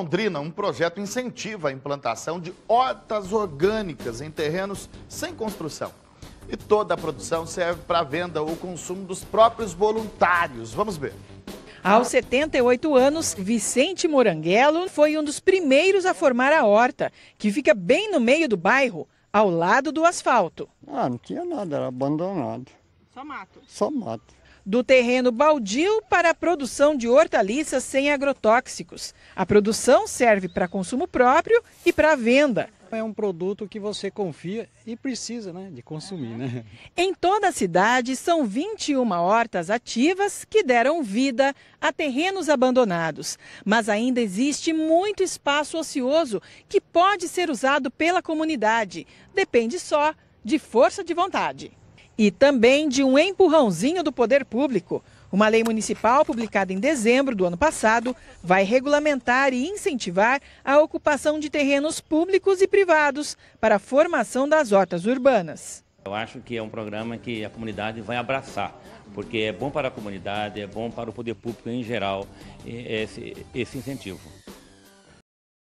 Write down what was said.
Londrina, um projeto incentiva a implantação de hortas orgânicas em terrenos sem construção. E toda a produção serve para a venda ou consumo dos próprios voluntários. Vamos ver. Aos 78 anos, Vicente Moranguelo foi um dos primeiros a formar a horta, que fica bem no meio do bairro, ao lado do asfalto. Ah, não tinha nada, era abandonado. Só mato. Só mato. Do terreno baldio para a produção de hortaliças sem agrotóxicos. A produção serve para consumo próprio e para venda. É um produto que você confia e precisa né, de consumir. Né? Em toda a cidade, são 21 hortas ativas que deram vida a terrenos abandonados. Mas ainda existe muito espaço ocioso que pode ser usado pela comunidade. Depende só de força de vontade e também de um empurrãozinho do poder público. Uma lei municipal publicada em dezembro do ano passado vai regulamentar e incentivar a ocupação de terrenos públicos e privados para a formação das hortas urbanas. Eu acho que é um programa que a comunidade vai abraçar, porque é bom para a comunidade, é bom para o poder público em geral esse, esse incentivo.